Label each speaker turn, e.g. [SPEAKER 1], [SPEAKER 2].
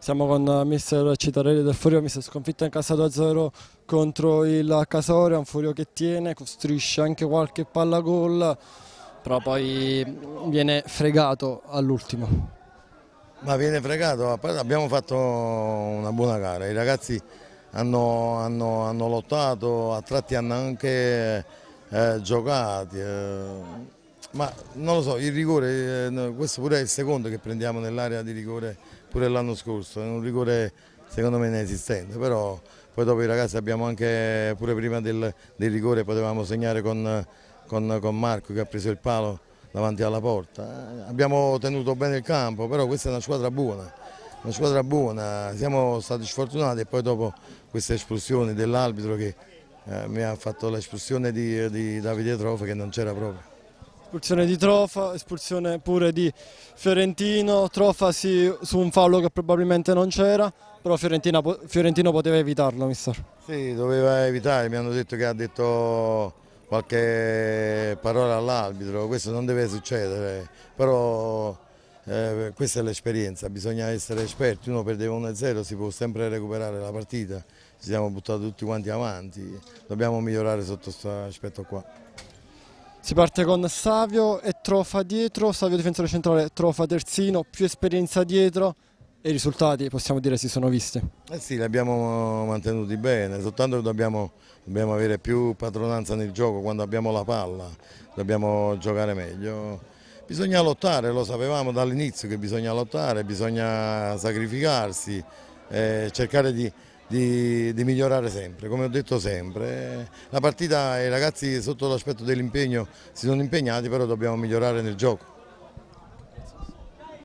[SPEAKER 1] Siamo con eh, mister Citarelli del Furio, mister sconfitto in casa 2-0 contro il Casoria, un Furio che tiene, costruisce anche qualche palla gol, però poi viene fregato all'ultimo.
[SPEAKER 2] Ma viene fregato, abbiamo fatto una buona gara, i ragazzi hanno, hanno, hanno lottato, a tratti hanno anche eh, giocati. Eh ma non lo so, il rigore, eh, questo pure è il secondo che prendiamo nell'area di rigore pure l'anno scorso, è un rigore secondo me inesistente, però poi dopo i ragazzi abbiamo anche, pure prima del, del rigore potevamo segnare con, con, con, Marco che ha preso il palo davanti alla porta, eh, abbiamo tenuto bene il campo, però questa è una squadra buona, una squadra buona, siamo stati sfortunati e poi dopo questa esplosione dell'arbitro che eh, mi ha fatto l'esplosione di, di Davide Trofe che non c'era proprio.
[SPEAKER 1] Espulsione di Trofa, espulsione pure di Fiorentino, Trofa sì, su un fallo che probabilmente non c'era, però Fiorentino, poteva evitarlo, mister.
[SPEAKER 2] Sì, doveva evitare, mi hanno detto che ha detto qualche parola all'arbitro, questo non deve succedere, però eh, questa è l'esperienza, bisogna essere esperti, uno perdeva 1-0 si può sempre recuperare la partita, ci siamo buttati tutti quanti avanti, dobbiamo migliorare sotto questo aspetto qua. Si parte con Savio e
[SPEAKER 1] Trofa dietro, Savio difensore centrale, Trofa terzino, più esperienza dietro e i risultati
[SPEAKER 2] possiamo dire si sono visti. Eh sì, li abbiamo mantenuti bene, soltanto dobbiamo, dobbiamo avere più padronanza nel gioco, quando abbiamo la palla dobbiamo giocare meglio. Bisogna lottare, lo sapevamo dall'inizio che bisogna lottare, bisogna sacrificarsi, eh, cercare di di, di, migliorare sempre, come ho detto sempre. La partita, i ragazzi sotto l'aspetto dell'impegno si sono impegnati, però dobbiamo migliorare nel gioco.